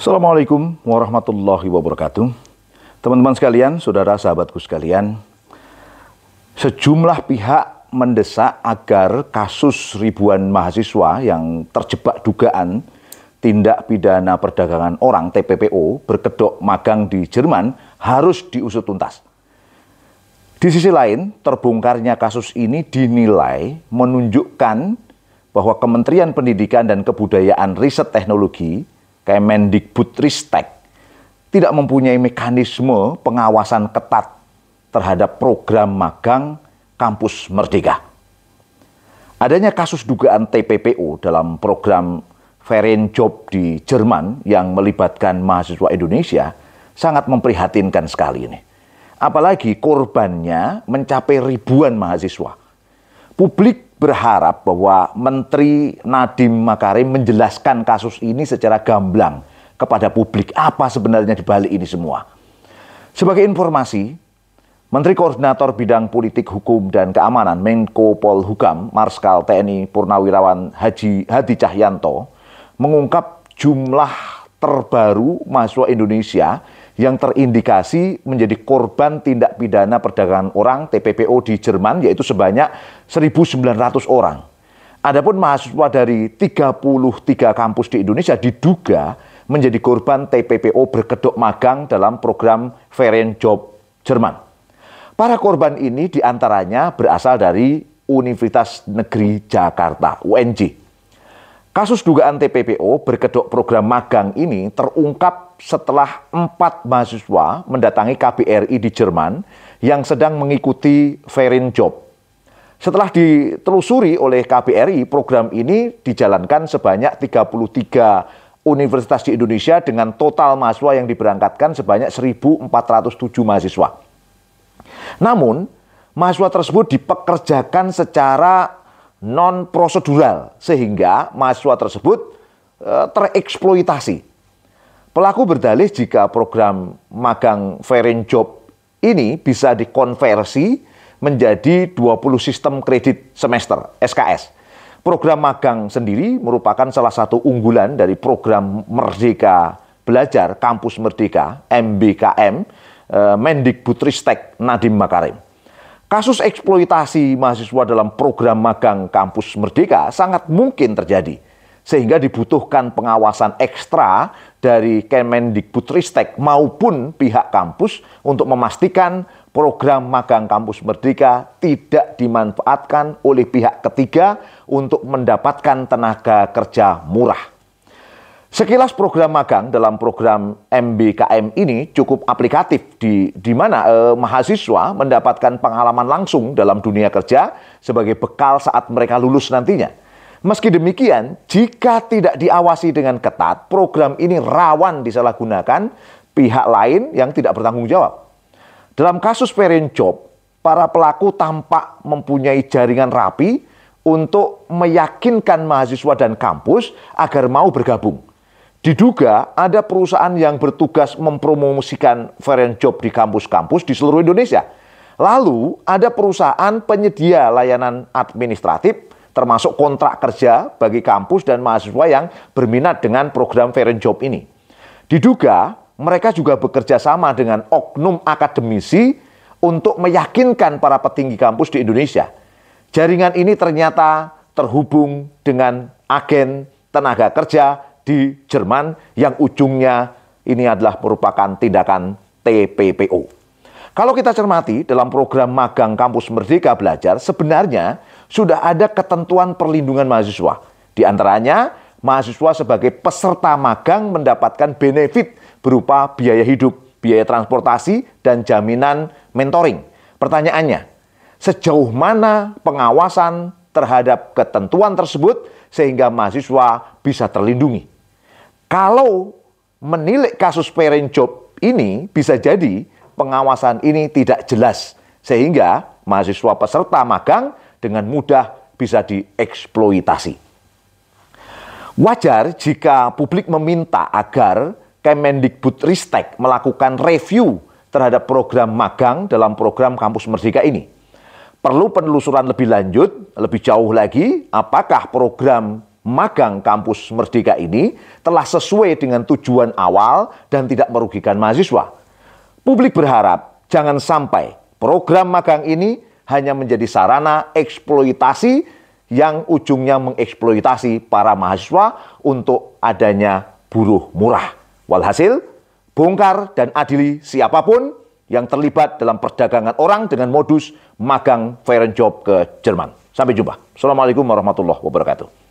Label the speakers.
Speaker 1: Assalamualaikum warahmatullahi wabarakatuh. Teman-teman sekalian, saudara sahabatku sekalian, sejumlah pihak mendesak agar kasus ribuan mahasiswa yang terjebak dugaan tindak pidana perdagangan orang TPPO berkedok magang di Jerman harus diusut tuntas. Di sisi lain, terbongkarnya kasus ini dinilai menunjukkan bahwa Kementerian Pendidikan dan Kebudayaan Riset Teknologi Kemendikbudristek tidak mempunyai mekanisme pengawasan ketat terhadap program magang kampus merdeka. Adanya kasus dugaan TPPU dalam program Ferien Job di Jerman yang melibatkan mahasiswa Indonesia sangat memprihatinkan sekali ini. Apalagi korbannya mencapai ribuan mahasiswa publik berharap bahwa Menteri Nadiem Makarim menjelaskan kasus ini secara gamblang kepada publik apa sebenarnya dibalik ini semua. Sebagai informasi, Menteri Koordinator Bidang Politik Hukum dan Keamanan Menko Polhukam Marskal TNI Purnawirawan Haji Hadi Cahyanto mengungkap jumlah terbaru mahasiswa Indonesia yang terindikasi menjadi korban tindak pidana perdagangan orang TPPO di Jerman yaitu sebanyak 1.900 orang. Adapun mahasiswa dari 33 kampus di Indonesia diduga menjadi korban TPPO berkedok magang dalam program Feren Job Jerman. Para korban ini diantaranya berasal dari Universitas Negeri Jakarta, UNJ. Kasus dugaan TPPO berkedok program magang ini terungkap setelah empat mahasiswa mendatangi KBRI di Jerman yang sedang mengikuti Verein Job. Setelah ditelusuri oleh KBRI, program ini dijalankan sebanyak 33 universitas di Indonesia dengan total mahasiswa yang diberangkatkan sebanyak 1.407 mahasiswa. Namun, mahasiswa tersebut dipekerjakan secara non prosedural sehingga mahasiswa tersebut e, tereksploitasi Pelaku berdalih jika program magang Fairing Job ini bisa dikonversi menjadi 20 sistem kredit semester SKS. Program magang sendiri merupakan salah satu unggulan dari program Merdeka Belajar Kampus Merdeka MBKM Mendik eh, Mendikbudristek Nadiem Makarim. Kasus eksploitasi mahasiswa dalam program magang kampus Merdeka sangat mungkin terjadi sehingga dibutuhkan pengawasan ekstra dari Kemendikbudristek maupun pihak kampus untuk memastikan program magang kampus merdeka tidak dimanfaatkan oleh pihak ketiga untuk mendapatkan tenaga kerja murah. Sekilas program magang dalam program MBKM ini cukup aplikatif di di mana eh, mahasiswa mendapatkan pengalaman langsung dalam dunia kerja sebagai bekal saat mereka lulus nantinya. Meski demikian, jika tidak diawasi dengan ketat, program ini rawan disalahgunakan pihak lain yang tidak bertanggung jawab. Dalam kasus parent job, para pelaku tampak mempunyai jaringan rapi untuk meyakinkan mahasiswa dan kampus agar mau bergabung. Diduga ada perusahaan yang bertugas mempromosikan parent job di kampus-kampus di seluruh Indonesia. Lalu ada perusahaan penyedia layanan administratif termasuk kontrak kerja bagi kampus dan mahasiswa yang berminat dengan program fair Job ini. Diduga mereka juga bekerja sama dengan oknum akademisi untuk meyakinkan para petinggi kampus di Indonesia. Jaringan ini ternyata terhubung dengan agen tenaga kerja di Jerman yang ujungnya ini adalah merupakan tindakan TPPO. Kalau kita cermati dalam program magang kampus Merdeka Belajar, sebenarnya sudah ada ketentuan perlindungan mahasiswa. Di antaranya, mahasiswa sebagai peserta magang mendapatkan benefit berupa biaya hidup, biaya transportasi, dan jaminan mentoring. Pertanyaannya, sejauh mana pengawasan terhadap ketentuan tersebut sehingga mahasiswa bisa terlindungi. Kalau menilik kasus parent job ini bisa jadi pengawasan ini tidak jelas sehingga mahasiswa peserta magang dengan mudah bisa dieksploitasi. Wajar jika publik meminta agar Kemendikbud Ristek melakukan review terhadap program magang dalam program kampus merdeka ini. Perlu penelusuran lebih lanjut, lebih jauh lagi, apakah program magang kampus merdeka ini telah sesuai dengan tujuan awal dan tidak merugikan mahasiswa. Publik berharap jangan sampai program magang ini hanya menjadi sarana eksploitasi yang ujungnya mengeksploitasi para mahasiswa untuk adanya buruh murah. Walhasil, bongkar dan adili siapapun yang terlibat dalam perdagangan orang dengan modus magang foreign job ke Jerman. Sampai jumpa. Assalamualaikum warahmatullahi wabarakatuh.